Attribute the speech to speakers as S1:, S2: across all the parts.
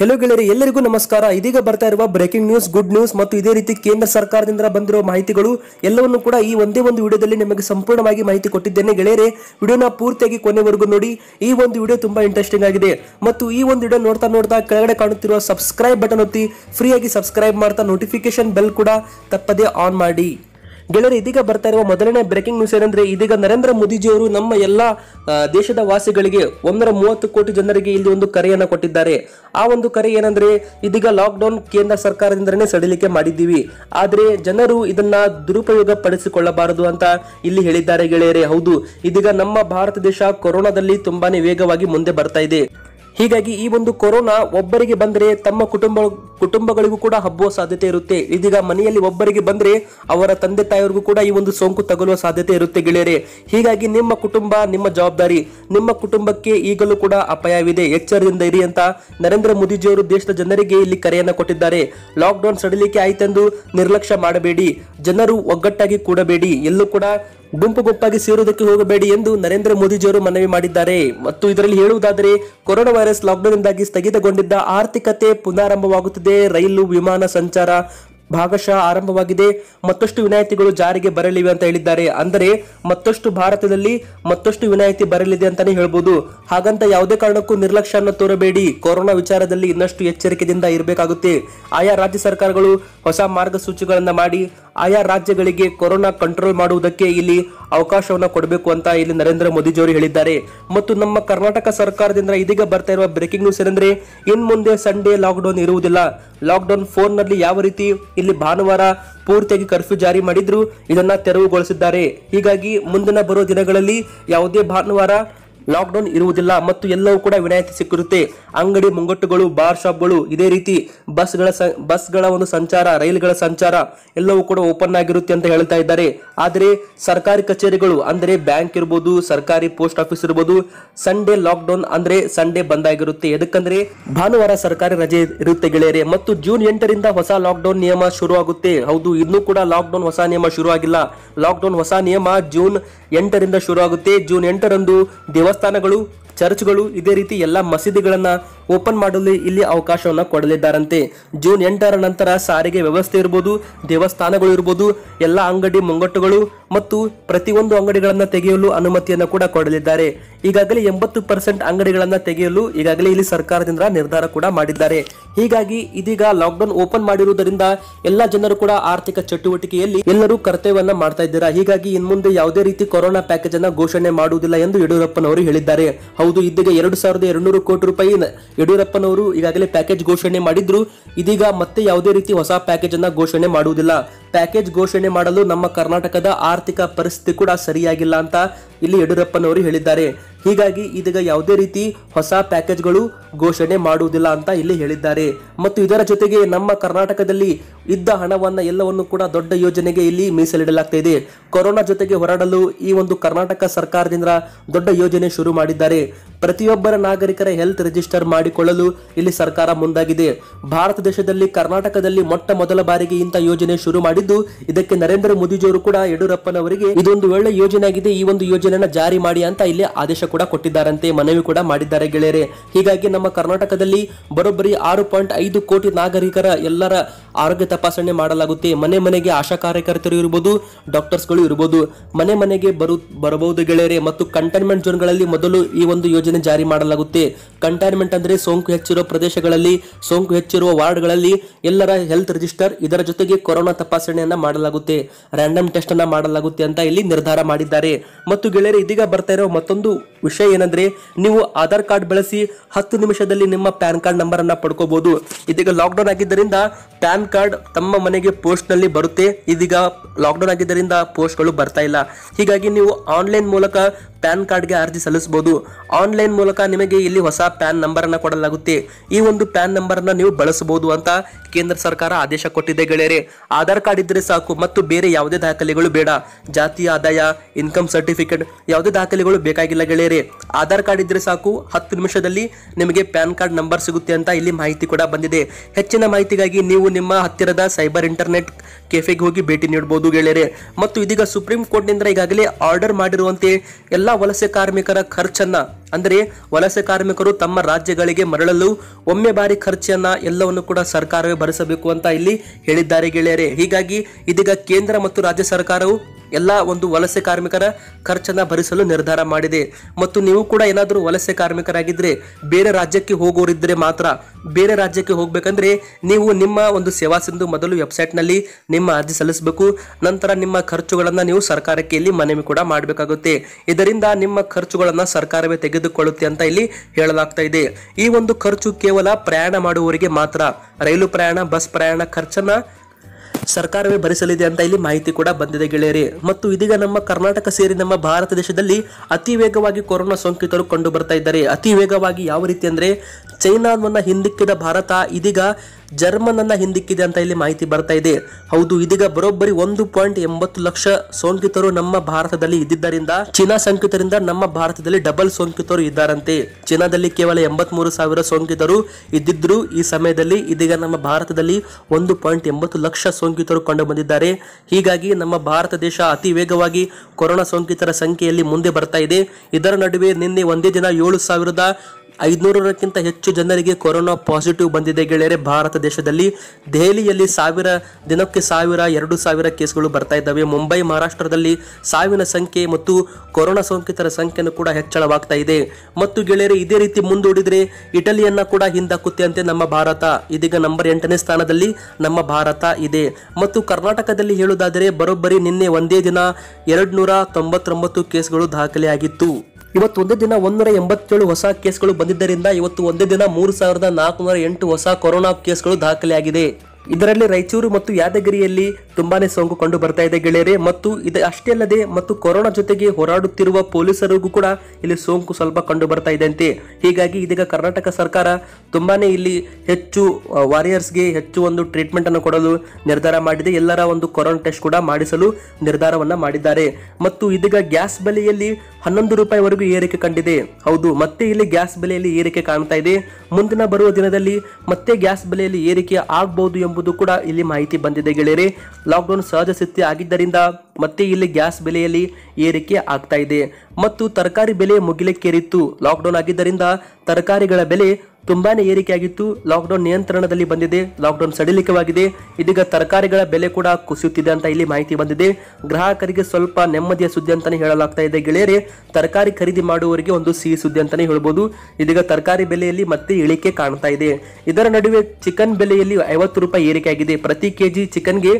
S1: hello ಗೆಳೆಯರಿ ಎಲ್ಲರಿಗೂ ನಮಸ್ಕಾರ ಇದೀಗ ಬರ್ತಾ ಇರುವ ಬ್ರೇಕಿಂಗ್ ನ್ಯೂಸ್ ಗುಡ್ ನ್ಯೂಸ್ ಮತ್ತು ಇದೇ ರೀತಿ ಕೇಂದ್ರ ಸರ್ಕಾರದಿಂದ ಬಂದಿರುವ ಮಾಹಿತಿಗಳು ಎಲ್ಲವನ್ನು ಕೂಡ ಈ ಒಂದೇ ಒಂದು ವಿಡಿಯೋದಲ್ಲಿ ನಿಮಗೆ ಸಂಪೂರ್ಣವಾಗಿ ಮಾಹಿತಿ ಕೊಟ್ಟಿದ್ದೇನೆ ಗೆಳೆಯರೆ ವಿಡಿಯೋನ ಪೂರ್ತಿಯಾಗಿ ಕೊನೆವರೆಗೂ ನೋಡಿ ಈ ಒಂದು ವಿಡಿಯೋ ತುಂಬಾ ಇಂಟ್ರೆಸ್ಟಿಂಗ್ ಆಗಿದೆ ಮತ್ತು ಈ ಒಂದು ವಿಡಿಯೋ ನೋಡ್ತಾ ನೋಡ್ತಾ ಕೆಳಗಡೆ ಕಾಣುತ್ತಿರುವ ಸಬ್ಸ್ಕ್ರೈಬ್ ಬಟನ್ ಒತ್ತಿ ಫ್ರೀಯಾಗಿ ಸಬ್ಸ್ಕ್ರೈಬ್ ಮಾಡ್ತಾ ನೋಟಿಫಿಕೇಶನ್ ಬೆಲ್ ಕೂಡ ತಪ್ಪದೇ ಆನ್ ಮಾಡಿ ಗೆಳೆಯರು ಇದೀಗ ಬರ್ತಾ ಇರುವ ಮೊದಲನೇ ಬ್ರೇಕಿಂಗ್ ನ್ಯೂಸ್ ಏನಂದ್ರೆ ಇದೀಗ ನರೇಂದ್ರ ಅವರು ನಮ್ಮ ಎಲ್ಲ ದೇಶದ ವಾಸಿಗಳಿಗೆ ಒಂದರ ಮೂವತ್ತು ಕೋಟಿ ಜನರಿಗೆ ಇಲ್ಲಿ ಒಂದು ಕರೆಯನ್ನು ಕೊಟ್ಟಿದ್ದಾರೆ ಆ ಒಂದು ಕರೆ ಏನಂದ್ರೆ ಇದೀಗ ಲಾಕ್ಡೌನ್ ಕೇಂದ್ರ ಸರ್ಕಾರದಿಂದಲೇ ಸಡಿಲಿಕೆ ಮಾಡಿದ್ದೀವಿ ಆದರೆ ಜನರು ಇದನ್ನ ದುರುಪಯೋಗ ಪಡಿಸಿಕೊಳ್ಳಬಾರದು ಅಂತ ಇಲ್ಲಿ ಹೇಳಿದ್ದಾರೆ ಗೆಳೆಯರೇ ಹೌದು ಇದೀಗ ನಮ್ಮ ಭಾರತ ದೇಶ ಕೊರೋನಾದಲ್ಲಿ ತುಂಬಾನೇ ವೇಗವಾಗಿ ಮುಂದೆ ಬರ್ತಾ ಇದೆ ಹೀಗಾಗಿ ಈ ಒಂದು ಕೊರೋನಾ ಒಬ್ಬರಿಗೆ ಬಂದರೆ ತಮ್ಮ ಕುಟುಂಬ ಕುಟುಂಬಗಳಿಗೂ ಕೂಡ ಹಬ್ಬುವ ಸಾಧ್ಯತೆ ಇರುತ್ತೆ ಇದೀಗ ಮನೆಯಲ್ಲಿ ಒಬ್ಬರಿಗೆ ಬಂದ್ರೆ ಅವರ ತಂದೆ ತಾಯಿಯವರಿಗೂ ಕೂಡ ಈ ಒಂದು ಸೋಂಕು ತಗುಲುವ ಸಾಧ್ಯತೆ ಇರುತ್ತೆ ಗೆಳೆಯರೆ ಹೀಗಾಗಿ ನಿಮ್ಮ ಕುಟುಂಬ ನಿಮ್ಮ ಜವಾಬ್ದಾರಿ ನಿಮ್ಮ ಕುಟುಂಬಕ್ಕೆ ಈಗಲೂ ಕೂಡ ಅಪಾಯವಿದೆ ಎಚ್ಚರದಿಂದ ಇರಿ ಅಂತ ನರೇಂದ್ರ ಮೋದಿಜಿಯವರು ದೇಶದ ಜನರಿಗೆ ಇಲ್ಲಿ ಕರೆಯನ್ನ ಕೊಟ್ಟಿದ್ದಾರೆ ಲಾಕ್ ಡೌನ್ ಸಡಿಲಿಕೆ ಆಯ್ತೆಂದು ನಿರ್ಲಕ್ಷ್ಯ ಮಾಡಬೇಡಿ ಜನರು ಒಗ್ಗಟ್ಟಾಗಿ ಕೂಡಬೇಡಿ ಎಲ್ಲೂ ಕೂಡ ಗುಂಪು ಗುಂಪಾಗಿ ಸೇರುವುದಕ್ಕೆ ಹೋಗಬೇಡಿ ಎಂದು ನರೇಂದ್ರ ಮೋದಿಜಿಯವರು ಮನವಿ ಮಾಡಿದ್ದಾರೆ ಮತ್ತು ಇದರಲ್ಲಿ ಹೇಳುವುದಾದರೆ ಕೊರೋನಾ ವೈರಸ್ ಇಂದಾಗಿ ಸ್ಥಗಿತಗೊಂಡಿದ್ದ ಆರ್ಥಿಕತೆ ಪುನಾರಂಭವಾಗುತ್ತಿದೆ ರೈಲು ವಿಮಾನ ಸಂಚಾರ ಭಾಗಶಃ ಆರಂಭವಾಗಿದೆ ಮತ್ತಷ್ಟು ವಿನಾಯಿತಿಗಳು ಜಾರಿಗೆ ಬರಲಿವೆ ಅಂತ ಹೇಳಿದ್ದಾರೆ ಅಂದರೆ ಮತ್ತಷ್ಟು ಭಾರತದಲ್ಲಿ ಮತ್ತಷ್ಟು ವಿನಾಯಿತಿ ಬರಲಿದೆ ಅಂತಾನೆ ಹೇಳ್ಬೋದು ಹಾಗಂತ ಯಾವುದೇ ಕಾರಣಕ್ಕೂ ನಿರ್ಲಕ್ಷ್ಯವನ್ನು ತೋರಬೇಡಿ ಕೊರೋನಾ ವಿಚಾರದಲ್ಲಿ ಇನ್ನಷ್ಟು ಎಚ್ಚರಿಕೆಯಿಂದ ಇರಬೇಕಾಗುತ್ತೆ ಆಯಾ ರಾಜ್ಯ ಸರ್ಕಾರಗಳು ಹೊಸ ಮಾರ್ಗಸೂಚಿಗಳನ್ನು ಮಾಡಿ ಆಯಾ ರಾಜ್ಯಗಳಿಗೆ ಕೊರೋನಾ ಕಂಟ್ರೋಲ್ ಮಾಡುವುದಕ್ಕೆ ಇಲ್ಲಿ ಅವಕಾಶವನ್ನು ಕೊಡಬೇಕು ಅಂತ ಇಲ್ಲಿ ನರೇಂದ್ರ ಮೋದಿ ಜೋರು ಹೇಳಿದ್ದಾರೆ ಮತ್ತು ನಮ್ಮ ಕರ್ನಾಟಕ ಸರ್ಕಾರದಿಂದ ಇದೀಗ ಬರ್ತಾ ಇರುವ ಬ್ರೇಕಿಂಗ್ ನ್ಯೂಸ್ ಏನಂದ್ರೆ ಇನ್ ಮುಂದೆ ಸಂಡೇ ಲಾಕ್ಡೌನ್ ಇರುವುದಿಲ್ಲ ಲಾಕ್ಡೌನ್ ಫೋನ್ ನಲ್ಲಿ ಯಾವ ರೀತಿ ಇಲ್ಲಿ ಭಾನುವಾರ ಪೂರ್ತಿಯಾಗಿ ಕರ್ಫ್ಯೂ ಜಾರಿ ಮಾಡಿದ್ರು ಇದನ್ನ ತೆರವುಗೊಳಿಸಿದ್ದಾರೆ ಹೀಗಾಗಿ ಮುಂದಿನ ಬರುವ ದಿನಗಳಲ್ಲಿ ಯಾವುದೇ ಭಾನುವಾರ ಲಾಕ್ಡೌನ್ ಇರುವುದಿಲ್ಲ ಮತ್ತು ಎಲ್ಲವೂ ಕೂಡ ವಿನಾಯಿತಿ ಸಿಕ್ಕಿರುತ್ತೆ ಅಂಗಡಿ ಮುಂಗಟ್ಟುಗಳು ಬಾರ್ ಶಾಪ್ಗಳು ಇದೇ ರೀತಿ ಬಸ್ಗಳ ಬಸ್ಗಳ ಒಂದು ಸಂಚಾರ ರೈಲುಗಳ ಸಂಚಾರ ಎಲ್ಲವೂ ಕೂಡ ಓಪನ್ ಆಗಿರುತ್ತೆ ಅಂತ ಹೇಳ್ತಾ ಇದ್ದಾರೆ ಆದರೆ ಸರ್ಕಾರಿ ಕಚೇರಿಗಳು ಅಂದರೆ ಬ್ಯಾಂಕ್ ಇರ್ಬೋದು ಸರ್ಕಾರಿ ಪೋಸ್ಟ್ ಆಫೀಸ್ ಇರ್ಬೋದು ಸಂಡೇ ಲಾಕ್ಡೌನ್ ಅಂದರೆ ಸಂಡೇ ಬಂದಾಗಿರುತ್ತೆ ಯಾಕಂದ್ರೆ ಭಾನುವಾರ ಸರ್ಕಾರಿ ರಜೆ ಇರುತ್ತೆ ಗೆಳೆಯರೆ ಮತ್ತು ಜೂನ್ ಎಂಟರಿಂದ ಹೊಸ ಲಾಕ್ಡೌನ್ ನಿಯಮ ಶುರು ಆಗುತ್ತೆ ಹೌದು ಇನ್ನೂ ಕೂಡ ಲಾಕ್ಡೌನ್ ಹೊಸ ನಿಯಮ ಶುರು ಆಗಿಲ್ಲ ಲಾಕ್ಡೌನ್ ಹೊಸ ನಿಯಮ ಜೂನ್ ಎಂಟರಿಂದ ಶುರು ಆಗುತ್ತೆ ಜೂನ್ ಎಂಟರಂದು ದೇವಸ್ಥಾನ ಸ್ಥಾನಗಳು ಚರ್ಚ್ಗಳು ಇದೇ ರೀತಿ ಎಲ್ಲ ಮಸೀದಿಗಳನ್ನು ಓಪನ್ ಮಾಡಲು ಇಲ್ಲಿ ಅವಕಾಶವನ್ನು ಕೊಡಲಿದ್ದಾರಂತೆ ಜೂನ್ ಎಂಟರ ನಂತರ ಸಾರಿಗೆ ವ್ಯವಸ್ಥೆ ಇರ್ಬೋದು ದೇವಸ್ಥಾನಗಳು ಇರ್ಬೋದು ಎಲ್ಲ ಅಂಗಡಿ ಮುಂಗಟ್ಟುಗಳು ಮತ್ತು ಪ್ರತಿಯೊಂದು ಅಂಗಡಿಗಳನ್ನು ತೆಗೆಯಲು ಅನುಮತಿಯನ್ನು ಕೂಡ ಕೊಡಲಿದ್ದಾರೆ ಈಗಾಗಲೇ ಎಂಬತ್ತು ಪರ್ಸೆಂಟ್ ಅಂಗಡಿಗಳನ್ನು ತೆಗೆಯಲು ಈಗಾಗಲೇ ಇಲ್ಲಿ ಸರ್ಕಾರದಿಂದ ನಿರ್ಧಾರ ಕೂಡ ಮಾಡಿದ್ದಾರೆ ಹೀಗಾಗಿ ಇದೀಗ ಲಾಕ್ಡೌನ್ ಓಪನ್ ಮಾಡಿರುವುದರಿಂದ ಎಲ್ಲ ಜನರು ಕೂಡ ಆರ್ಥಿಕ ಚಟುವಟಿಕೆಯಲ್ಲಿ ಎಲ್ಲರೂ ಕರ್ತವ್ಯವನ್ನ ಮಾಡ್ತಾ ಇದ್ದೀರಾ ಹೀಗಾಗಿ ಇನ್ಮುಂದೆ ಯಾವುದೇ ರೀತಿ ಕೊರೋನಾ ಪ್ಯಾಕೇಜ್ ಅನ್ನ ಘೋಷಣೆ ಮಾಡುವುದಿಲ್ಲ ಎಂದು ಯಡಿಯೂರಪ್ಪನವರು ಹೇಳಿದ್ದಾರೆ ಹೌದು ಇದ್ದಾಗ ಎರಡು ಸಾವಿರದ ಎರಡುನೂರು ಕೋಟಿ ರೂಪಾಯಿ ಯಡಿಯೂರಪ್ಪನವರು ಈಗಾಗಲೇ ಪ್ಯಾಕೇಜ್ ಘೋಷಣೆ ಮಾಡಿದ್ರು ಇದೀಗ ಮತ್ತೆ ಯಾವುದೇ ರೀತಿ ಹೊಸ ಪ್ಯಾಕೇಜ್ ಅನ್ನ ಘೋಷಣೆ ಮಾಡುವುದಿಲ್ಲ ಪ್ಯಾಕೇಜ್ ಘೋಷಣೆ ಮಾಡಲು ನಮ್ಮ ಕರ್ನಾಟಕದ ಆರ್ಥಿಕ ಪರಿಸ್ಥಿತಿ ಕೂಡ ಸರಿಯಾಗಿಲ್ಲ ಅಂತ ಇಲ್ಲಿ ಯಡಿಯೂರಪ್ಪನವರು ಹೇಳಿದ್ದಾರೆ ಹೀಗಾಗಿ ಇದೀಗ ಯಾವುದೇ ರೀತಿ ಹೊಸ ಪ್ಯಾಕೇಜ್ಗಳು ಘೋಷಣೆ ಮಾಡುವುದಿಲ್ಲ ಅಂತ ಇಲ್ಲಿ ಹೇಳಿದ್ದಾರೆ ಮತ್ತು ಇದರ ಜೊತೆಗೆ ನಮ್ಮ ಕರ್ನಾಟಕದಲ್ಲಿ ಇದ್ದ ಹಣವನ್ನು ಎಲ್ಲವನ್ನು ಕೂಡ ದೊಡ್ಡ ಯೋಜನೆಗೆ ಇಲ್ಲಿ ಮೀಸಲಿಡಲಾಗ್ತಾ ಇದೆ ಕೊರೋನಾ ಜೊತೆಗೆ ಹೋರಾಡಲು ಈ ಒಂದು ಕರ್ನಾಟಕ ಸರ್ಕಾರದಿಂದ ದೊಡ್ಡ ಯೋಜನೆ ಶುರು ಮಾಡಿದ್ದಾರೆ ಪ್ರತಿಯೊಬ್ಬರ ನಾಗರಿಕರ ಹೆಲ್ತ್ ರಿಜಿಸ್ಟರ್ ಮಾಡಿಕೊಳ್ಳಲು ಇಲ್ಲಿ ಸರ್ಕಾರ ಮುಂದಾಗಿದೆ ಭಾರತ ದೇಶದಲ್ಲಿ ಕರ್ನಾಟಕದಲ್ಲಿ ಮೊಟ್ಟ ಮೊದಲ ಬಾರಿಗೆ ಇಂಥ ಯೋಜನೆ ಶುರು ಮಾಡಿದ್ದು ಇದಕ್ಕೆ ನರೇಂದ್ರ ಮೋದಿಜಿಯವರು ಕೂಡ ಯಡಿಯೂರಪ್ಪನವರಿಗೆ ಇದೊಂದು ಒಳ್ಳೆ ಯೋಜನೆ ಆಗಿದೆ ಈ ಒಂದು ಯೋಜನೆಯನ್ನ ಜಾರಿ ಮಾಡಿ ಅಂತ ಇಲ್ಲಿ ಆದೇಶ ಕೂಡ ಕೊಟ್ಟಿದ್ದಾರಂತೆ ಮನವಿ ಕೂಡ ಮಾಡಿದ್ದಾರೆ ಗೆಳೆಯರೆ ಹೀಗಾಗಿ ನಮ್ಮ ಕರ್ನಾಟಕದಲ್ಲಿ ಬರೋಬ್ಬರಿ ಆರು ಪಾಯಿಂಟ್ ಐದು ಕೋಟಿ ನಾಗರಿಕರ ಎಲ್ಲರ ಆರೋಗ್ಯ ತಪಾಸಣೆ ಮಾಡಲಾಗುತ್ತೆ ಮನೆ ಮನೆಗೆ ಆಶಾ ಕಾರ್ಯಕರ್ತರು ಇರಬಹುದು ಡಾಕ್ಟರ್ಸ್ಗಳು ಇರಬಹುದು ಮನೆ ಮನೆಗೆ ಬರು ಬರಬಹುದು ಗೆಳೆಯರೆ ಮತ್ತು ಕಂಟೈನ್ಮೆಂಟ್ ಝೋನ್ಗಳಲ್ಲಿ ಮೊದಲು ಈ ಒಂದು ಒಂದು ಯೋಜನೆ ಜಾರಿ ಮಾಡಲಾಗುತ್ತೆ ಕಂಟೈನ್ಮೆಂಟ್ ಅಂದರೆ ಸೋಂಕು ಹೆಚ್ಚಿರುವ ಪ್ರದೇಶಗಳಲ್ಲಿ ಸೋಂಕು ಹೆಚ್ಚಿರುವ ವಾರ್ಡ್ಗಳಲ್ಲಿ ಎಲ್ಲರ ಹೆಲ್ತ್ ರಿಜಿಸ್ಟರ್ ಇದರ ಜೊತೆಗೆ ಕೊರೋನಾ ತಪಾಸಣೆಯನ್ನು ಮಾಡಲಾಗುತ್ತೆ ರ್ಯಾಂಡಮ್ ಟೆಸ್ಟ್ ಅನ್ನ ಮಾಡಲಾಗುತ್ತೆ ಅಂತ ಇಲ್ಲಿ ನಿರ್ಧಾರ ಮಾಡಿದ್ದಾರೆ ಮತ್ತು ಗೆಳೆಯರು ಇದೀಗ ಬರ್ತಾ ಇರೋ ಮತ್ತೊಂದು ವಿಷಯ ಏನಂದ್ರೆ ನೀವು ಆಧಾರ್ ಕಾರ್ಡ್ ಬಳಸಿ ಹತ್ತು ನಿಮಿಷದಲ್ಲಿ ನಿಮ್ಮ ಪ್ಯಾನ್ ಕಾರ್ಡ್ ನಂಬರ್ ಅನ್ನ ಪಡ್ಕೋಬಹುದು ಇದೀಗ ಲಾಕ್ಡೌನ್ ಆಗಿದ್ದರಿಂದ ಪ್ಯಾನ್ ಕಾರ್ಡ್ ತಮ್ಮ ಮನೆಗೆ ಪೋಸ್ಟ್ ನಲ್ಲಿ ಬರುತ್ತೆ ಇದೀಗ ಲಾಕ್ಡೌನ್ ಆಗಿದ್ದರಿಂದ ಗಳು ಬರ್ತಾ ಇಲ್ಲ ಹೀಗಾಗಿ ನೀವು ಆನ್ಲೈನ್ ಮೂಲಕ ಪ್ಯಾನ್ ಕಾರ್ಡ್ಗೆ ಅರ್ಜಿ ಸಲ್ಲಿಸಬಹುದು ಆನ್ಲೈನ್ ಮೂಲಕ ನಿಮಗೆ ಇಲ್ಲಿ ಹೊಸ ಪ್ಯಾನ್ ನಂಬರ್ ಅನ್ನ ಕೊಡಲಾಗುತ್ತೆ ಈ ಒಂದು ಪ್ಯಾನ್ ನಂಬರ್ ಅನ್ನ ನೀವು ಬಳಸಬಹುದು ಅಂತ ಕೇಂದ್ರ ಸರ್ಕಾರ ಆದೇಶ ಕೊಟ್ಟಿದೆ ಗೆಳೆಯರೆ ಆಧಾರ್ ಕಾರ್ಡ್ ಇದ್ದರೆ ಸಾಕು ಮತ್ತು ಬೇರೆ ಯಾವುದೇ ದಾಖಲೆಗಳು ಬೇಡ ಜಾತಿ ಆದಾಯ ಇನ್ಕಮ್ ಸರ್ಟಿಫಿಕೇಟ್ ಯಾವುದೇ ದಾಖಲೆಗಳು ಬೇಕಾಗಿಲ್ಲ ಗೆಳೆಯರೆ ಆಧಾರ್ ಕಾರ್ಡ್ ಇದ್ದರೆ ಸಾಕು ಹತ್ತು ನಿಮಿಷದಲ್ಲಿ ನಿಮಗೆ ಪ್ಯಾನ್ ಕಾರ್ಡ್ ನಂಬರ್ ಸಿಗುತ್ತೆ ಅಂತ ಇಲ್ಲಿ ಮಾಹಿತಿ ಕೂಡ ಬಂದಿದೆ ಹೆಚ್ಚಿನ ಮಾಹಿತಿಗಾಗಿ ನೀವು ನಿಮ್ಮ ಹತ್ತಿರದ ಸೈಬರ್ ಇಂಟರ್ನೆಟ್ ಕೆಫೆಗೆ ಹೋಗಿ ಭೇಟಿ ನೀಡಬಹುದು ಗೆಳೆಯರೆ ಮತ್ತು ಇದೀಗ ಸುಪ್ರೀಂ ಕೋರ್ಟ್ನಿಂದ ಈಗಾಗಲೇ ಆರ್ಡರ್ ಮಾಡಿರುವಂತೆ ಎಲ್ಲ ವಲಸೆ ಕಾರ್ಮಿಕರ ಖರ್ಚನ್ನು ಅಂದರೆ ವಲಸೆ ಕಾರ್ಮಿಕರು ತಮ್ಮ ರಾಜ್ಯಗಳಿಗೆ ಮರಳಲು ಒಮ್ಮೆ ಬಾರಿ ಖರ್ಚನ್ನ ಎಲ್ಲವನ್ನು ಕೂಡ ಸರ್ಕಾರವೇ ಭರಿಸಬೇಕು ಅಂತ ಇಲ್ಲಿ ಹೇಳಿದ್ದಾರೆ ಗೆಳೆಯರೇ ಹೀಗಾಗಿ ಇದೀಗ ಕೇಂದ್ರ ಮತ್ತು ರಾಜ್ಯ ಸರ್ಕಾರವು ಎಲ್ಲ ಒಂದು ವಲಸೆ ಕಾರ್ಮಿಕರ ಖರ್ಚನ್ನು ಭರಿಸಲು ನಿರ್ಧಾರ ಮಾಡಿದೆ ಮತ್ತು ನೀವು ಕೂಡ ಏನಾದರೂ ವಲಸೆ ಕಾರ್ಮಿಕರಾಗಿದ್ದರೆ ಬೇರೆ ರಾಜ್ಯಕ್ಕೆ ಹೋಗೋರಿದ್ದರೆ ಮಾತ್ರ ಬೇರೆ ರಾಜ್ಯಕ್ಕೆ ಹೋಗಬೇಕಂದ್ರೆ ನೀವು ನಿಮ್ಮ ಒಂದು ಸೇವಾ ಸಿಂಧು ಮೊದಲು ವೆಬ್ಸೈಟ್ನಲ್ಲಿ ನಿಮ್ಮ ಅರ್ಜಿ ಸಲ್ಲಿಸಬೇಕು ನಂತರ ನಿಮ್ಮ ಖರ್ಚುಗಳನ್ನು ನೀವು ಸರ್ಕಾರಕ್ಕೆ ಇಲ್ಲಿ ಮನವಿ ಕೂಡ ಮಾಡಬೇಕಾಗುತ್ತೆ ಇದರಿಂದ ನಿಮ್ಮ ಖರ್ಚುಗಳನ್ನು ಸರ್ಕಾರವೇ ತೆಗೆದುಕೊಳ್ಳುತ್ತೆ ಅಂತ ಇಲ್ಲಿ ಹೇಳಲಾಗ್ತಾ ಇದೆ ಈ ಒಂದು ಖರ್ಚು ಕೇವಲ ಪ್ರಯಾಣ ಮಾಡುವವರಿಗೆ ಮಾತ್ರ ರೈಲು ಪ್ರಯಾಣ ಬಸ್ ಪ್ರಯಾಣ ಖರ್ಚನ್ನು ಸರ್ಕಾರವೇ ಭರಿಸಲಿದೆ ಅಂತ ಇಲ್ಲಿ ಮಾಹಿತಿ ಕೂಡ ಬಂದಿದೆ ಗೆಳೆಯರಿ ಮತ್ತು ಇದೀಗ ನಮ್ಮ ಕರ್ನಾಟಕ ಸೇರಿ ನಮ್ಮ ಭಾರತ ದೇಶದಲ್ಲಿ ಅತಿ ವೇಗವಾಗಿ ಕೊರೋನಾ ಸೋಂಕಿತರು ಕಂಡು ಬರ್ತಾ ಇದ್ದಾರೆ ಅತಿ ವೇಗವಾಗಿ ಯಾವ ರೀತಿ ಅಂದ್ರೆ ಚೈನಾವನ್ನ ಹಿಂದಿಕ್ಕಿದ ಭಾರತ ಇದೀಗ ಜರ್ಮನ್ನ ಹಿಂದಿಕ್ಕಿದೆ ಅಂತ ಇಲ್ಲಿ ಮಾಹಿತಿ ಬರ್ತಾ ಇದೆ ಹೌದು ಇದೀಗ ಬರೋಬ್ಬರಿ ಒಂದು ಪಾಯಿಂಟ್ ಎಂಬತ್ತು ಲಕ್ಷ ಸೋಂಕಿತರು ನಮ್ಮ ಭಾರತದಲ್ಲಿ ಇದ್ದಿದ್ದರಿಂದ ಚೀನಾ ಸೋಂಕಿತರಿಂದ ನಮ್ಮ ಭಾರತದಲ್ಲಿ ಡಬಲ್ ಸೋಂಕಿತರು ಇದ್ದಾರಂತೆ ಚೀನಾದಲ್ಲಿ ಕೇವಲ ಎಂಬತ್ ಸಾವಿರ ಸೋಂಕಿತರು ಇದ್ದಿದ್ರು ಈ ಸಮಯದಲ್ಲಿ ಇದೀಗ ನಮ್ಮ ಭಾರತದಲ್ಲಿ ಒಂದು ಪಾಯಿಂಟ್ ಎಂಬತ್ತು ಲಕ್ಷ ಸೋಂಕಿತರು ಕಂಡು ಬಂದಿದ್ದಾರೆ ಹೀಗಾಗಿ ನಮ್ಮ ಭಾರತ ದೇಶ ಅತಿ ವೇಗವಾಗಿ ಕೊರೋನಾ ಸೋಂಕಿತರ ಸಂಖ್ಯೆಯಲ್ಲಿ ಮುಂದೆ ಬರ್ತಾ ಇದೆ ಇದರ ನಡುವೆ ನಿನ್ನೆ ಒಂದೇ ದಿನ ಏಳು ಸಾವಿರದ ಐದುನೂರಕ್ಕಿಂತ ಹೆಚ್ಚು ಜನರಿಗೆ ಕೊರೋನಾ ಪಾಸಿಟಿವ್ ಬಂದಿದೆ ಗೆಳೆಯರೆ ಭಾರತ ದೇಶದಲ್ಲಿ ದೆಹಲಿಯಲ್ಲಿ ಸಾವಿರ ದಿನಕ್ಕೆ ಸಾವಿರ ಎರಡು ಸಾವಿರ ಕೇಸ್ಗಳು ಬರ್ತಾ ಇದ್ದಾವೆ ಮುಂಬೈ ಮಹಾರಾಷ್ಟ್ರದಲ್ಲಿ ಸಾವಿನ ಸಂಖ್ಯೆ ಮತ್ತು ಕೊರೋನಾ ಸೋಂಕಿತರ ಸಂಖ್ಯೆನೂ ಕೂಡ ಹೆಚ್ಚಳವಾಗ್ತಾ ಇದೆ ಮತ್ತು ಗೆಳೆಯರೆ ಇದೇ ರೀತಿ ಮುಂದೂಡಿದರೆ ಇಟಲಿಯನ್ನ ಕೂಡ ಹಿಂದಾಕುತ್ತೆ ನಮ್ಮ ಭಾರತ ಇದೀಗ ನಂಬರ್ ಎಂಟನೇ ಸ್ಥಾನದಲ್ಲಿ ನಮ್ಮ ಭಾರತ ಇದೆ ಮತ್ತು ಕರ್ನಾಟಕದಲ್ಲಿ ಹೇಳುವುದಾದರೆ ಬರೋಬ್ಬರಿ ನಿನ್ನೆ ಒಂದೇ ದಿನ ಎರಡು ನೂರ ತೊಂಬತ್ತೊಂಬತ್ತು ಕೇಸ್ಗಳು ದಾಖಲೆಯಾಗಿತ್ತು ಇವತ್ತು ಒಂದೇ ದಿನ ಒಂದೂರ ಎಂಬತ್ತೇಳು ಹೊಸ ಕೇಸ್ಗಳು ಬಂದಿದ್ದರಿಂದ ಇವತ್ತು ಒಂದೇ ದಿನ ಮೂರು ಸಾವಿರದ ನಾಲ್ಕುನೂರ ಎಂಟು ಹೊಸ ಕೊರೋನಾ ಕೇಸ್ಗಳು ದಾಖಲೆಯಾಗಿದೆ ಇದರಲ್ಲಿ ರಾಯಚೂರು ಮತ್ತು ಯಾದಗಿರಿಯಲ್ಲಿ ತುಂಬಾನೇ ಸೋಂಕು ಕಂಡು ಬರ್ತಾ ಇದೆ ಗೆಳೆಯರೇ ಮತ್ತು ಇದು ಅಷ್ಟೇ ಅಲ್ಲದೆ ಮತ್ತು ಕೊರೋನಾ ಜೊತೆಗೆ ಹೋರಾಡುತ್ತಿರುವ ಪೊಲೀಸರಿಗೂ ಕೂಡ ಇಲ್ಲಿ ಸೋಂಕು ಸ್ವಲ್ಪ ಕಂಡು ಬರ್ತಾ ಅಂತೆ ಹೀಗಾಗಿ ಇದೀಗ ಕರ್ನಾಟಕ ಸರ್ಕಾರ ತುಂಬಾನೇ ಇಲ್ಲಿ ಹೆಚ್ಚು ವಾರಿಯರ್ಸ್ಗೆ ಹೆಚ್ಚು ಒಂದು ಟ್ರೀಟ್ಮೆಂಟ್ ಅನ್ನು ಕೊಡಲು ನಿರ್ಧಾರ ಮಾಡಿದೆ ಎಲ್ಲರ ಒಂದು ಕೊರೋನಾ ಟೆಸ್ಟ್ ಕೂಡ ಮಾಡಿಸಲು ನಿರ್ಧಾರವನ್ನ ಮಾಡಿದ್ದಾರೆ ಮತ್ತು ಇದೀಗ ಗ್ಯಾಸ್ ಬೆಲೆಯಲ್ಲಿ ಹನ್ನೊಂದು ರೂಪಾಯಿವರೆಗೂ ಏರಿಕೆ ಕಂಡಿದೆ ಹೌದು ಮತ್ತೆ ಇಲ್ಲಿ ಗ್ಯಾಸ್ ಬೆಲೆಯಲ್ಲಿ ಏರಿಕೆ ಕಾಣ್ತಾ ಇದೆ ಮುಂದಿನ ಬರುವ ದಿನದಲ್ಲಿ ಮತ್ತೆ ಗ್ಯಾಸ್ ಬೆಲೆಯಲ್ಲಿ ಏರಿಕೆ ಆಗಬಹುದು ಎಂಬುದು ಕೂಡ ಇಲ್ಲಿ ಮಾಹಿತಿ ಬಂದಿದೆ ಗೆಳೆಯರೆ ಲಾಕ್ಡೌನ್ ಸಹಜ ಸ್ಥಿತಿ ಆಗಿದ್ದರಿಂದ ಮತ್ತೆ ಇಲ್ಲಿ ಗ್ಯಾಸ್ ಬೆಲೆಯಲ್ಲಿ ಏರಿಕೆ ಆಗ್ತಾ ಇದೆ ಮತ್ತು ತರಕಾರಿ ಬೆಲೆ ಮುಗಿಲಕ್ಕೇರಿತ್ತು ಲಾಕ್ಡೌನ್ ಆಗಿದ್ದರಿಂದ ತರಕಾರಿಗಳ ಬೆಲೆ ತುಂಬಾನೇ ಏರಿಕೆಯಾಗಿತ್ತು ಲಾಕ್ಡೌನ್ ನಿಯಂತ್ರಣದಲ್ಲಿ ಬಂದಿದೆ ಲಾಕ್ಡೌನ್ ಸಡಿಲಿಕವಾಗಿದೆ ಇದೀಗ ತರಕಾರಿಗಳ ಬೆಲೆ ಕೂಡ ಕುಸಿಯುತ್ತಿದೆ ಅಂತ ಇಲ್ಲಿ ಮಾಹಿತಿ ಬಂದಿದೆ ಗ್ರಾಹಕರಿಗೆ ಸ್ವಲ್ಪ ನೆಮ್ಮದಿಯ ಸುದ್ದಿ ಅಂತಾನೆ ಹೇಳಲಾಗ್ತಾ ಇದೆ ಗೆಳೆಯರೆ ತರಕಾರಿ ಖರೀದಿ ಮಾಡುವವರಿಗೆ ಒಂದು ಸಿಹಿ ಸುದ್ದಿ ಅಂತಾನೆ ಹೇಳ್ಬೋದು ಇದೀಗ ತರಕಾರಿ ಬೆಲೆಯಲ್ಲಿ ಮತ್ತೆ ಇಳಿಕೆ ಕಾಣ್ತಾ ಇದೆ ಇದರ ನಡುವೆ ಚಿಕನ್ ಬೆಲೆಯಲ್ಲಿ ಐವತ್ತು ರೂಪಾಯಿ ಏರಿಕೆಯಾಗಿದೆ ಪ್ರತಿ ಕೆಜಿ ಚಿಕನ್ಗೆ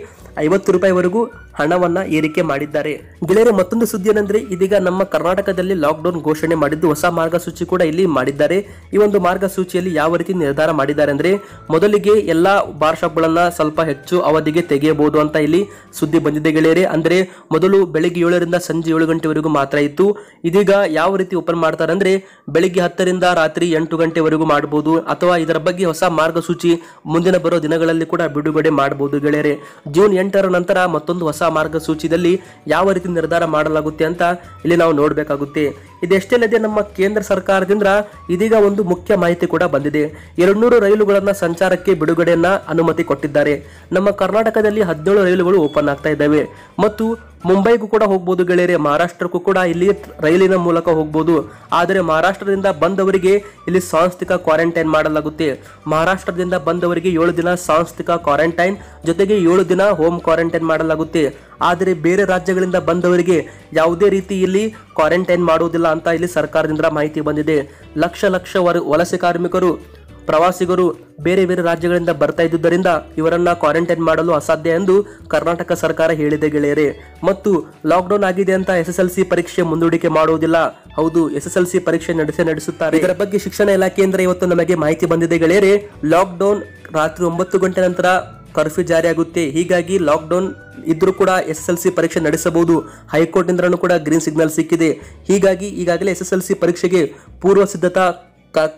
S1: ಐವತ್ತು ರೂಪಾಯಿವರೆಗೂ ಹಣವನ್ನ ಏರಿಕೆ ಮಾಡಿದ್ದಾರೆ ಗೆಳೆಯರು ಮತ್ತೊಂದು ಸುದ್ದಿ ಏನಂದ್ರೆ ಇದೀಗ ನಮ್ಮ ಕರ್ನಾಟಕದಲ್ಲಿ ಲಾಕ್ಡೌನ್ ಘೋಷಣೆ ಮಾಡಿದ್ದು ಹೊಸ ಮಾರ್ಗಸೂಚಿ ಕೂಡ ಇಲ್ಲಿ ಮಾಡಿದ್ದಾರೆ ಈ ಒಂದು ಮಾರ್ಗಸೂಚಿಯಲ್ಲಿ ಯಾವ ರೀತಿ ನಿರ್ಧಾರ ಮಾಡಿದ್ದಾರೆ ಅಂದ್ರೆ ಮೊದಲಿಗೆ ಎಲ್ಲಾ ಬಾರ್ ಶಾಪ್ಗಳನ್ನ ಸ್ವಲ್ಪ ಹೆಚ್ಚು ಅವಧಿಗೆ ತೆಗೆಯಬಹುದು ಅಂತ ಇಲ್ಲಿ ಸುದ್ದಿ ಬಂದಿದೆ ಗೆಳೆಯರೆ ಅಂದ್ರೆ ಮೊದಲು ಬೆಳಿಗ್ಗೆ ಏಳರಿಂದ ಸಂಜೆ ಏಳು ಗಂಟೆವರೆಗೂ ಮಾತ್ರ ಇತ್ತು ಇದೀಗ ಯಾವ ರೀತಿ ಓಪನ್ ಮಾಡ್ತಾರೆ ಅಂದ್ರೆ ಬೆಳಿಗ್ಗೆ ಹತ್ತರಿಂದ ರಾತ್ರಿ ಎಂಟು ಗಂಟೆವರೆಗೂ ಮಾಡಬಹುದು ಅಥವಾ ಇದರ ಬಗ್ಗೆ ಹೊಸ ಮಾರ್ಗಸೂಚಿ ಮುಂದಿನ ಬರೋ ದಿನಗಳಲ್ಲಿ ಕೂಡ ಬಿಡುಗಡೆ ಮಾಡಬಹುದು ಗೆಳೆಯರೆ ಜೂನ್ ಎಂಟರ ನಂತರ ಮತ್ತೊಂದು ಹೊಸ ಮಾರ್ಗಸೂಚಿದಲ್ಲಿ ಯಾವ ರೀತಿ ನಿರ್ಧಾರ ಮಾಡಲಾಗುತ್ತೆ ಅಂತ ಇಲ್ಲಿ ನಾವು ನೋಡಬೇಕಾಗುತ್ತೆ ಅಲ್ಲದೆ ನಮ್ಮ ಕೇಂದ್ರ ಸರ್ಕಾರದಿಂದ ಇದೀಗ ಒಂದು ಮುಖ್ಯ ಮಾಹಿತಿ ಕೂಡ ಬಂದಿದೆ ಎರಡ್ನೂರು ರೈಲುಗಳನ್ನು ಸಂಚಾರಕ್ಕೆ ಬಿಡುಗಡೆಯನ್ನ ಅನುಮತಿ ಕೊಟ್ಟಿದ್ದಾರೆ ನಮ್ಮ ಕರ್ನಾಟಕದಲ್ಲಿ ಹದಿನೇಳು ರೈಲುಗಳು ಓಪನ್ ಆಗ್ತಾ ಇದ್ದಾವೆ ಮತ್ತು ಮುಂಬೈಗೂ ಕೂಡ ಹೋಗ್ಬೋದು ಗೆಳೆಯರೆ ಮಹಾರಾಷ್ಟ್ರಕ್ಕೂ ಕೂಡ ಇಲ್ಲಿ ರೈಲಿನ ಮೂಲಕ ಹೋಗ್ಬೋದು ಆದರೆ ಮಹಾರಾಷ್ಟ್ರದಿಂದ ಬಂದವರಿಗೆ ಇಲ್ಲಿ ಸಾಂಸ್ಥಿಕ ಕ್ವಾರಂಟೈನ್ ಮಾಡಲಾಗುತ್ತೆ ಮಹಾರಾಷ್ಟ್ರದಿಂದ ಬಂದವರಿಗೆ ಏಳು ದಿನ ಸಾಂಸ್ಥಿಕ ಕ್ವಾರಂಟೈನ್ ಜೊತೆಗೆ ಏಳು ದಿನ ಹೋಮ್ ಕ್ವಾರಂಟೈನ್ ಮಾಡಲಾಗುತ್ತೆ ಆದರೆ ಬೇರೆ ರಾಜ್ಯಗಳಿಂದ ಬಂದವರಿಗೆ ಯಾವುದೇ ರೀತಿ ಇಲ್ಲಿ ಕ್ವಾರಂಟೈನ್ ಮಾಡುವುದಿಲ್ಲ ಅಂತ ಇಲ್ಲಿ ಸರ್ಕಾರದಿಂದ ಮಾಹಿತಿ ಬಂದಿದೆ ಲಕ್ಷ ಲಕ್ಷ ವಲಸೆ ಕಾರ್ಮಿಕರು ಪ್ರವಾಸಿಗರು ಬೇರೆ ಬೇರೆ ರಾಜ್ಯಗಳಿಂದ ಬರ್ತಾ ಇದ್ದುದರಿಂದ ಇವರನ್ನ ಕ್ವಾರಂಟೈನ್ ಮಾಡಲು ಅಸಾಧ್ಯ ಎಂದು ಕರ್ನಾಟಕ ಸರ್ಕಾರ ಹೇಳಿದೆ ಗೆಳೆಯರೆ ಮತ್ತು ಲಾಕ್ಡೌನ್ ಆಗಿದೆ ಅಂತ ಎಸ್ ಎಸ್ ಎಲ್ ಸಿ ಪರೀಕ್ಷೆ ಮುಂದೂಡಿಕೆ ಮಾಡುವುದಿಲ್ಲ ಹೌದು ಎಸ್ ಎಸ್ ಎಲ್ ಸಿ ಪರೀಕ್ಷೆ ನಡೆಸೇ ನಡೆಸುತ್ತಾರೆ ಇದರ ಬಗ್ಗೆ ಶಿಕ್ಷಣ ಇಲಾಖೆಯಿಂದ ಇವತ್ತು ನಮಗೆ ಮಾಹಿತಿ ಬಂದಿದೆ ಗೆಳೆಯರೆ ಲಾಕ್ಡೌನ್ ರಾತ್ರಿ ಒಂಬತ್ತು ಗಂಟೆ ನಂತರ ಕರ್ಫ್ಯೂ ಜಾರಿಯಾಗುತ್ತೆ ಹೀಗಾಗಿ ಲಾಕ್ಡೌನ್ ಇದ್ರೂ ಕೂಡ ಎಸ್ ಎಲ್ ಸಿ ಪರೀಕ್ಷೆ ನಡೆಸಬಹುದು ಹೈಕೋರ್ಟ್ ಇಂದ್ರನು ಕೂಡ ಗ್ರೀನ್ ಸಿಗ್ನಲ್ ಸಿಕ್ಕಿದೆ ಹೀಗಾಗಿ ಈಗಾಗಲೇ ಎಸ್ ಎಸ್ ಎಲ್ ಸಿ ಪರೀಕ್ಷೆಗೆ ಪೂರ್ವ ಸಿದ್ಧತಾ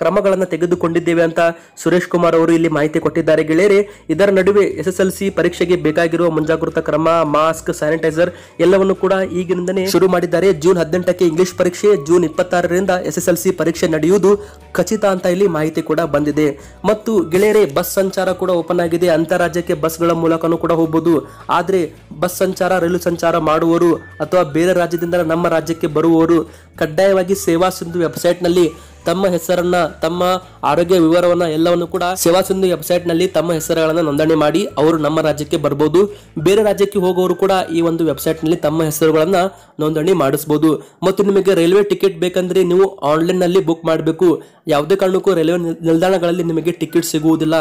S1: ಕ್ರಮಗಳನ್ನು ತೆಗೆದುಕೊಂಡಿದ್ದೇವೆ ಅಂತ ಸುರೇಶ್ ಕುಮಾರ್ ಅವರು ಇಲ್ಲಿ ಮಾಹಿತಿ ಕೊಟ್ಟಿದ್ದಾರೆ ಗೆಳೆಯರೆ ಇದರ ನಡುವೆ ಎಸ್ ಎಸ್ ಎಲ್ ಸಿ ಪರೀಕ್ಷೆಗೆ ಬೇಕಾಗಿರುವ ಮುಂಜಾಗ್ರತಾ ಕ್ರಮ ಮಾಸ್ಕ್ ಸ್ಯಾನಿಟೈಸರ್ ಎಲ್ಲವನ್ನು ಕೂಡ ಈಗಿನಿಂದನೇ ಶುರು ಮಾಡಿದ್ದಾರೆ ಜೂನ್ ಹದಿನೆಂಟಕ್ಕೆ ಇಂಗ್ಲಿಷ್ ಪರೀಕ್ಷೆ ಜೂನ್ ಇಪ್ಪತ್ತಾರರಿಂದ ಎಸ್ ಎಸ್ ಎಲ್ ಸಿ ಪರೀಕ್ಷೆ ನಡೆಯುವುದು ಖಚಿತ ಅಂತ ಇಲ್ಲಿ ಮಾಹಿತಿ ಕೂಡ ಬಂದಿದೆ ಮತ್ತು ಗೆಳೆಯರೆ ಬಸ್ ಸಂಚಾರ ಕೂಡ ಓಪನ್ ಆಗಿದೆ ಅಂತಾರಾಜ್ಯಕ್ಕೆ ಬಸ್ಗಳ ಮೂಲಕನೂ ಕೂಡ ಹೋಗಬಹುದು ಆದರೆ ಬಸ್ ಸಂಚಾರ ರೈಲು ಸಂಚಾರ ಮಾಡುವವರು ಅಥವಾ ಬೇರೆ ರಾಜ್ಯದಿಂದ ನಮ್ಮ ರಾಜ್ಯಕ್ಕೆ ಬರುವವರು ಕಡ್ಡಾಯವಾಗಿ ಸೇವಾ ಸಿಂಧು ವೆಬ್ಸೈಟ್ನಲ್ಲಿ ತಮ್ಮ ಹೆಸರನ್ನ ತಮ್ಮ ಆರೋಗ್ಯ ವಿವರವನ್ನ ಎಲ್ಲವನ್ನು ಕೂಡ ಸೇವಾ ಸಿಂಧು ವೆಬ್ಸೈಟ್ ನಲ್ಲಿ ತಮ್ಮ ಹೆಸರುಗಳನ್ನ ನೋಂದಣಿ ಮಾಡಿ ಅವರು ನಮ್ಮ ರಾಜ್ಯಕ್ಕೆ ಬರಬಹುದು ಬೇರೆ ರಾಜ್ಯಕ್ಕೆ ಹೋಗುವವರು ಕೂಡ ಈ ಒಂದು ವೆಬ್ಸೈಟ್ ನಲ್ಲಿ ತಮ್ಮ ಹೆಸರುಗಳನ್ನ ನೋಂದಣಿ ಮಾಡಿಸಬಹುದು ಮತ್ತು ನಿಮಗೆ ರೈಲ್ವೆ ಟಿಕೆಟ್ ಬೇಕಂದ್ರೆ ನೀವು ಆನ್ಲೈನ್ ನಲ್ಲಿ ಬುಕ್ ಮಾಡಬೇಕು ಯಾವುದೇ ಕಾರಣಕ್ಕೂ ರೈಲ್ವೆ ನಿಲ್ದಾಣಗಳಲ್ಲಿ ನಿಮಗೆ ಟಿಕೆಟ್ ಸಿಗುವುದಿಲ್ಲ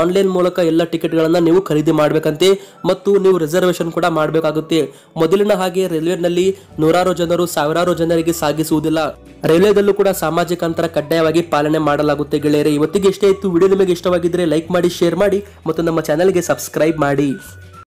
S1: ಆನ್ಲೈನ್ ಮೂಲಕ ಎಲ್ಲ ಟಿಕೆಟ್ ಗಳನ್ನ ನೀವು ಖರೀದಿ ಮಾಡಬೇಕಂತೆ ಮತ್ತು ನೀವು ರಿಸರ್ವೇಶನ್ ಕೂಡ ಮಾಡಬೇಕಾಗುತ್ತೆ ಮೊದಲಿನ ಹಾಗೆ ರೈಲ್ವೆನಲ್ಲಿ ನೂರಾರು ಜನರು ಸಾವಿರಾರು ಜನರಿಗೆ ಸಾಗಿಸುವುದಿಲ್ಲ ರೈಲ್ವೆದಲ್ಲೂ ಕೂಡ ಸಾಮಾಜಿಕ ಅಂತರ ಕಡ್ಡಾಯವಾಗಿ ಪಾಲನೆ ಮಾಡಲಾಗುತ್ತೆ ಗೆಳೆಯರೆ ಇವತ್ತಿಗೆ ಇಷ್ಟೇ ಇತ್ತು ವಿಡಿಯೋ ನಿಮಗೆ ಇಷ್ಟವಾಗಿದ್ದರೆ ಲೈಕ್ ಮಾಡಿ ಶೇರ್ ಮಾಡಿ ಮತ್ತು ನಮ್ಮ ಚಾನಲ್ಗೆ ಸಬ್ಸ್ಕ್ರೈಬ್ ಮಾಡಿ